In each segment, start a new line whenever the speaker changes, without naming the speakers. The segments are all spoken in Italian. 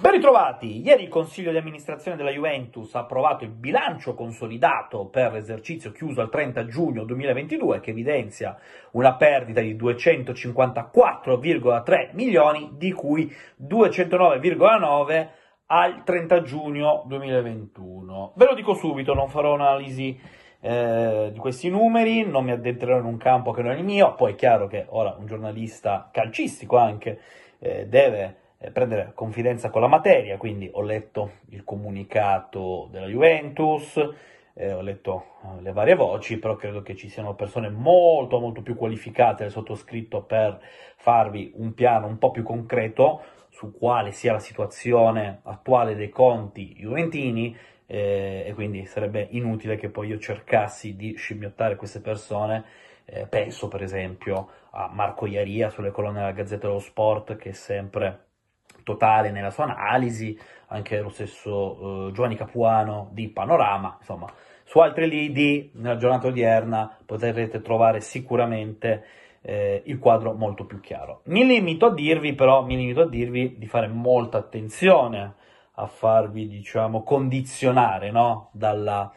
Ben ritrovati! Ieri il Consiglio di amministrazione della Juventus ha approvato il bilancio consolidato per l'esercizio chiuso al 30 giugno 2022 che evidenzia una perdita di 254,3 milioni di cui 209,9 al 30 giugno 2021. Ve lo dico subito, non farò un'analisi eh, di questi numeri, non mi addentrerò in un campo che non è il mio, poi è chiaro che ora un giornalista calcistico anche eh, deve eh, prendere confidenza con la materia, quindi ho letto il comunicato della Juventus, eh, ho letto eh, le varie voci, però credo che ci siano persone molto molto più qualificate del sottoscritto per farvi un piano un po' più concreto su quale sia la situazione attuale dei conti juventini eh, e quindi sarebbe inutile che poi io cercassi di scimmiottare queste persone. Eh, penso per esempio a Marco Iaria sulle colonne della Gazzetta dello Sport che è sempre totale nella sua analisi, anche lo stesso eh, Giovanni Capuano di Panorama, insomma, su altri lidi nella giornata odierna potrete trovare sicuramente eh, il quadro molto più chiaro. Mi limito a dirvi però, mi limito a dirvi di fare molta attenzione a farvi, diciamo, condizionare no? dalla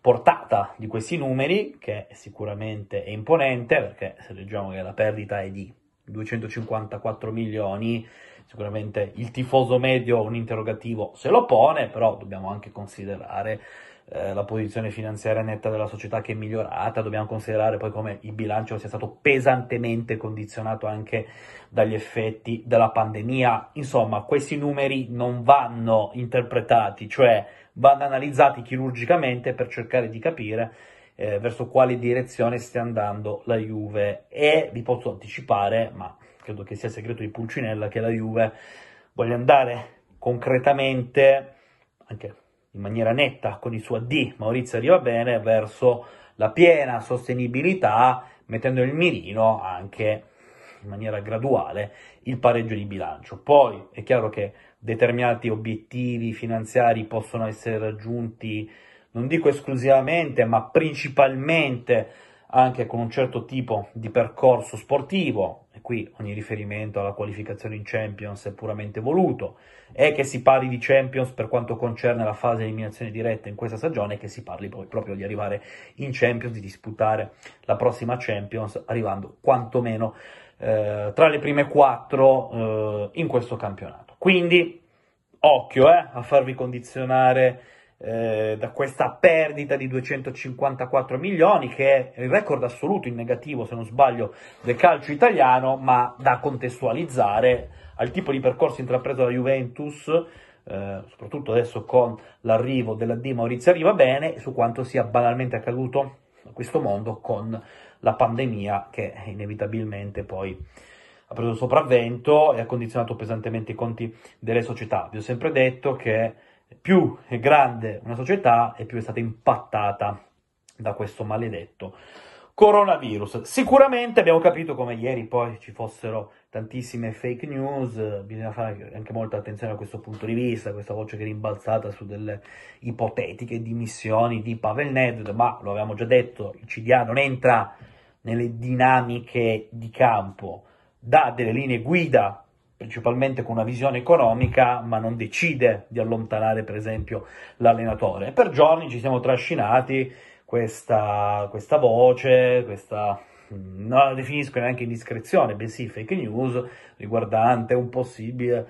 portata di questi numeri, che sicuramente è imponente, perché se leggiamo che la perdita è di 254 milioni, sicuramente il tifoso medio un interrogativo se lo pone, però dobbiamo anche considerare eh, la posizione finanziaria netta della società che è migliorata, dobbiamo considerare poi come il bilancio sia stato pesantemente condizionato anche dagli effetti della pandemia. Insomma, questi numeri non vanno interpretati, cioè vanno analizzati chirurgicamente per cercare di capire eh, verso quale direzione stia andando la Juve e vi posso anticipare, ma credo che sia segreto di Pulcinella, che la Juve voglia andare concretamente, anche in maniera netta con il suo D, Maurizio arriva bene, verso la piena sostenibilità, mettendo il mirino anche in maniera graduale il pareggio di bilancio. Poi è chiaro che determinati obiettivi finanziari possono essere raggiunti non dico esclusivamente, ma principalmente anche con un certo tipo di percorso sportivo, e qui ogni riferimento alla qualificazione in Champions è puramente voluto, è che si parli di Champions per quanto concerne la fase di eliminazione diretta in questa stagione, e che si parli poi proprio di arrivare in Champions, di disputare la prossima Champions, arrivando quantomeno eh, tra le prime quattro eh, in questo campionato. Quindi occhio eh, a farvi condizionare eh, da questa perdita di 254 milioni che è il record assoluto in negativo se non sbaglio del calcio italiano ma da contestualizzare al tipo di percorso intrapreso da Juventus eh, soprattutto adesso con l'arrivo della D Maurizio Arriva Bene su quanto sia banalmente accaduto a questo mondo con la pandemia che inevitabilmente poi ha preso sopravvento e ha condizionato pesantemente i conti delle società. Vi ho sempre detto che più è grande una società e più è stata impattata da questo maledetto coronavirus. Sicuramente abbiamo capito come ieri poi ci fossero tantissime fake news, bisogna fare anche molta attenzione a questo punto di vista, questa voce che è rimbalzata su delle ipotetiche dimissioni di Pavel Nedved, ma lo avevamo già detto, il CDA non entra nelle dinamiche di campo, dà delle linee guida principalmente con una visione economica, ma non decide di allontanare per esempio l'allenatore. per giorni ci siamo trascinati questa, questa voce, questa mm, non la definisco neanche indiscrezione, bensì fake news riguardante un possibile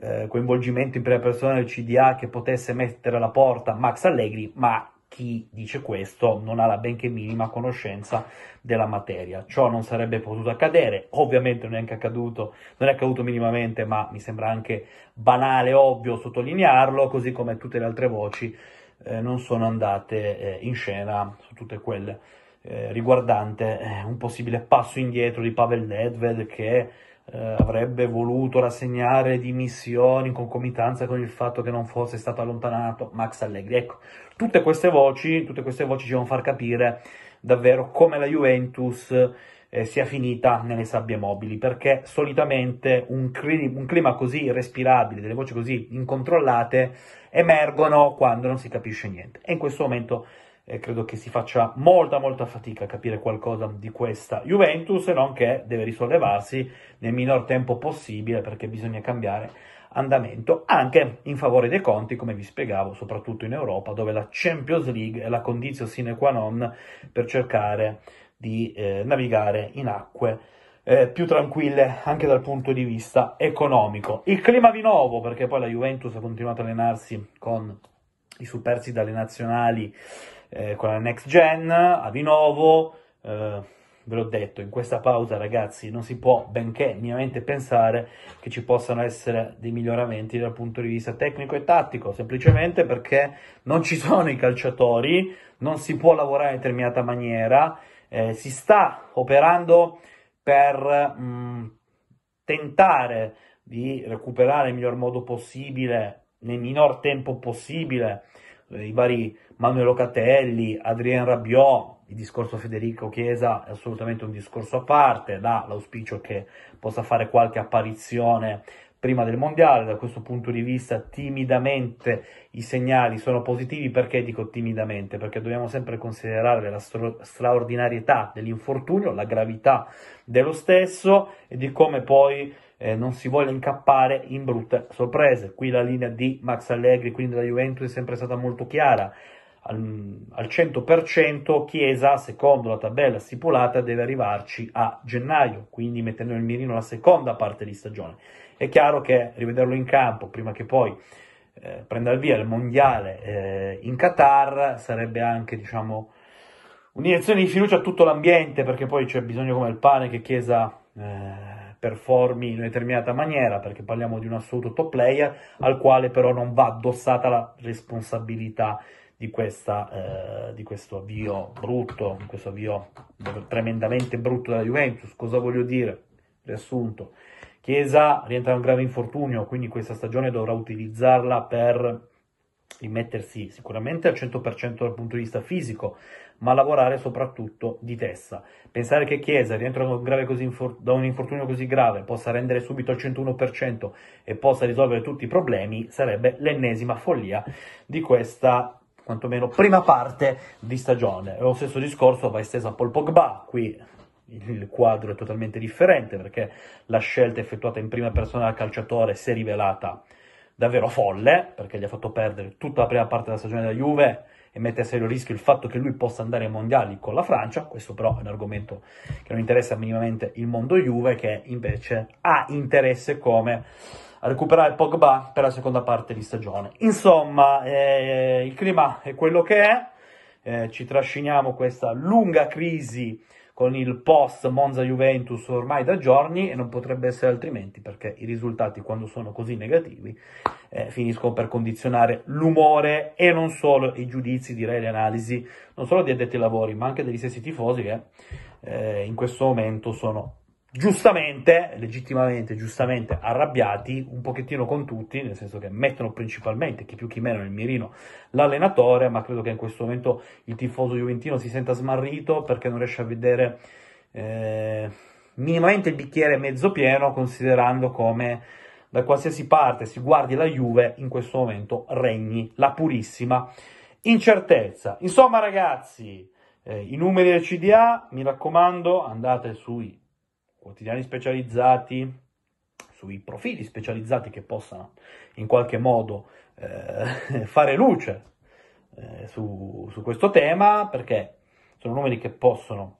eh, coinvolgimento in prima persona del CDA che potesse mettere alla porta Max Allegri, ma chi dice questo non ha la benché minima conoscenza della materia. Ciò non sarebbe potuto accadere, ovviamente non è anche accaduto, non è accaduto minimamente, ma mi sembra anche banale, ovvio sottolinearlo, così come tutte le altre voci eh, non sono andate eh, in scena su tutte quelle eh, riguardante eh, un possibile passo indietro di Pavel Nedved che eh, avrebbe voluto rassegnare dimissioni in concomitanza con il fatto che non fosse stato allontanato Max Allegri. Ecco, tutte queste voci, tutte queste voci ci devono far capire davvero come la Juventus eh, sia finita nelle sabbie mobili, perché solitamente un, cli- un clima così irrespirabile, delle voci così incontrollate, emergono quando non si capisce niente. E in questo momento eh, credo che si faccia molta molta fatica a capire qualcosa di questa Juventus, se non che deve risollevarsi nel minor tempo possibile perché bisogna cambiare andamento anche in favore dei conti, come vi spiegavo, soprattutto in Europa, dove la Champions League è la condizione sine qua non per cercare di eh, navigare in acque eh, più tranquille anche dal punto di vista economico. Il clima di nuovo, perché poi la Juventus ha continuato a allenarsi con i superstiti dalle nazionali eh, con la next gen, a Vinovo, eh, ve l'ho detto, in questa pausa ragazzi non si può benché minimamente pensare che ci possano essere dei miglioramenti dal punto di vista tecnico e tattico, semplicemente perché non ci sono i calciatori, non si può lavorare in determinata maniera, eh, si sta operando per mh, mm, tentare di recuperare il miglior modo possibile, nel minor tempo possibile, eh, i vari Manuel Locatelli, Adrien Rabiot, il discorso Federico Chiesa è assolutamente un discorso a parte, dà l'auspicio che possa fare qualche apparizione prima del mondiale, da questo punto di vista timidamente i segnali sono positivi, perché dico timidamente? Perché dobbiamo sempre considerare la stra- straordinarietà dell'infortunio, la gravità dello stesso e di come poi eh, non si voglia incappare in brutte sorprese. Qui la linea di Max Allegri, quindi della Juventus, è sempre stata molto chiara. Al, al 100% Chiesa, secondo la tabella stipulata, deve arrivarci a gennaio, quindi mettendo nel mirino la seconda parte di stagione. È chiaro che rivederlo in campo prima che poi eh, prenda il via il mondiale eh, in Qatar sarebbe anche, diciamo, un'iniezione di fiducia a tutto l'ambiente perché poi c'è bisogno come il pane che Chiesa eh, performi in una determinata maniera, perché parliamo di un assoluto top player, al quale però non va addossata la responsabilità di, questa, eh, di questo avvio brutto, di questo avvio tremendamente brutto della Juventus. Cosa voglio dire? Riassunto. Chiesa rientra in un grave infortunio, quindi questa stagione dovrà utilizzarla per immettersi sicuramente al 100% dal punto di vista fisico, ma lavorare soprattutto di testa. Pensare che Chiesa, rientro da un infortunio così grave, possa rendere subito al 101% e possa risolvere tutti i problemi, sarebbe l'ennesima follia di questa quantomeno prima parte di stagione. Lo stesso discorso va esteso a Paul Pogba, qui il quadro è totalmente differente perché la scelta effettuata in prima persona dal calciatore si è rivelata davvero folle, perché gli ha fatto perdere tutta la prima parte della stagione della Juve e mette a serio rischio il fatto che lui possa andare ai mondiali con la Francia, questo però è un argomento che non interessa minimamente il mondo Juve, che invece ha interesse come a recuperare Pogba per la seconda parte di stagione. Insomma, eh, il clima è quello che è, eh, ci trasciniamo questa lunga crisi con il post Monza Juventus ormai da giorni e non potrebbe essere altrimenti perché i risultati quando sono così negativi eh, finiscono per condizionare l'umore e non solo i giudizi, direi le analisi, non solo di addetti ai lavori ma anche degli stessi tifosi che eh, in questo momento sono giustamente, legittimamente, giustamente arrabbiati un pochettino con tutti, nel senso che mettono principalmente, chi più chi meno nel mirino, l'allenatore, ma credo che in questo momento il tifoso juventino si senta smarrito perché non riesce a vedere eh, minimamente il bicchiere mezzo pieno, considerando come da qualsiasi parte si guardi la Juve, in questo momento regni la purissima incertezza. Insomma ragazzi, eh, i numeri del CDA, mi raccomando, andate sui quotidiani specializzati, sui profili specializzati che possano in qualche modo eh, fare luce eh, su, su, questo tema, perché sono numeri che possono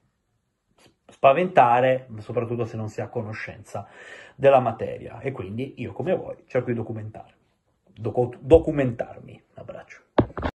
spaventare, soprattutto se non si ha conoscenza della materia. E quindi io, come voi, cerco di documentare. Docu- documentarmi. Un abbraccio.